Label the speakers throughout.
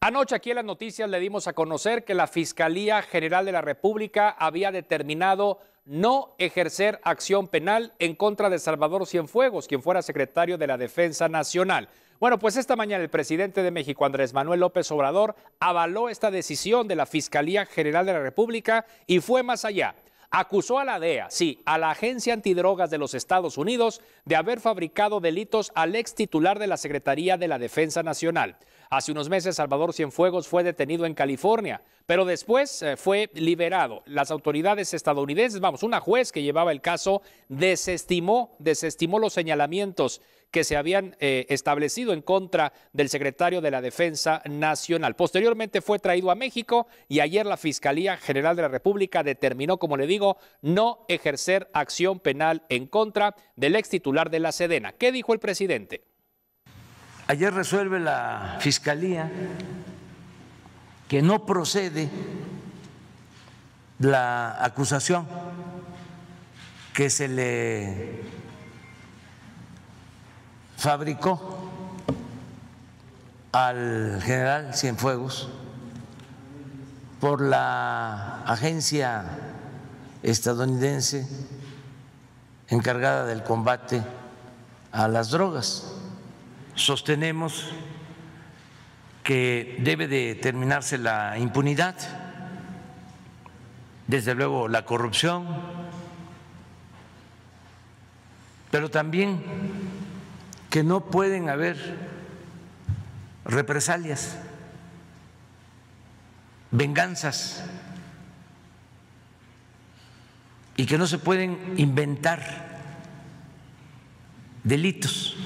Speaker 1: Anoche aquí en las noticias le dimos a conocer que la Fiscalía General de la República había determinado no ejercer acción penal en contra de Salvador Cienfuegos, quien fuera secretario de la Defensa Nacional. Bueno, pues esta mañana el presidente de México, Andrés Manuel López Obrador, avaló esta decisión de la Fiscalía General de la República y fue más allá acusó a la DEA, sí, a la Agencia Antidrogas de los Estados Unidos, de haber fabricado delitos al ex titular de la Secretaría de la Defensa Nacional. Hace unos meses, Salvador Cienfuegos fue detenido en California, pero después eh, fue liberado. Las autoridades estadounidenses, vamos, una juez que llevaba el caso, desestimó, desestimó los señalamientos que se habían eh, establecido en contra del secretario de la Defensa Nacional. Posteriormente fue traído a México y ayer la Fiscalía General de la República determinó, como le digo, no ejercer acción penal en contra del ex titular de la Sedena. ¿Qué dijo el presidente?
Speaker 2: Ayer resuelve la Fiscalía que no procede la acusación que se le fabricó al general Cienfuegos por la agencia estadounidense encargada del combate a las drogas sostenemos que debe de terminarse la impunidad, desde luego la corrupción, pero también que no pueden haber represalias, venganzas y que no se pueden inventar delitos.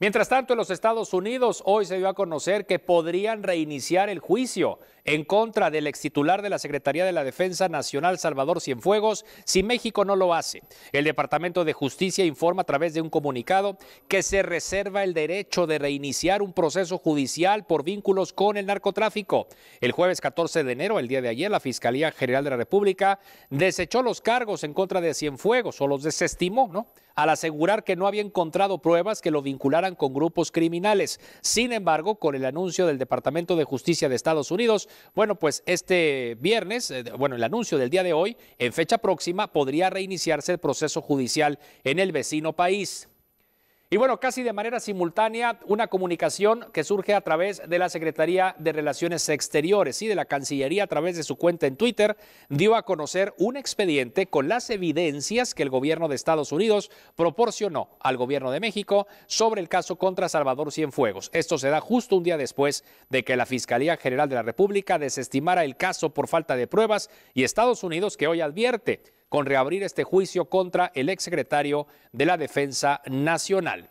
Speaker 1: Mientras tanto, en los Estados Unidos hoy se dio a conocer que podrían reiniciar el juicio en contra del ex titular de la Secretaría de la Defensa Nacional, Salvador Cienfuegos, si México no lo hace. El Departamento de Justicia informa a través de un comunicado que se reserva el derecho de reiniciar un proceso judicial por vínculos con el narcotráfico. El jueves 14 de enero, el día de ayer, la Fiscalía General de la República desechó los cargos en contra de Cienfuegos o los desestimó, ¿no? al asegurar que no había encontrado pruebas que lo vincularan con grupos criminales. Sin embargo, con el anuncio del Departamento de Justicia de Estados Unidos, bueno, pues este viernes, eh, bueno, el anuncio del día de hoy, en fecha próxima, podría reiniciarse el proceso judicial en el vecino país. Y bueno, casi de manera simultánea, una comunicación que surge a través de la Secretaría de Relaciones Exteriores y de la Cancillería a través de su cuenta en Twitter dio a conocer un expediente con las evidencias que el gobierno de Estados Unidos proporcionó al gobierno de México sobre el caso contra Salvador Cienfuegos. Esto se da justo un día después de que la Fiscalía General de la República desestimara el caso por falta de pruebas y Estados Unidos que hoy advierte con reabrir este juicio contra el exsecretario de la Defensa Nacional.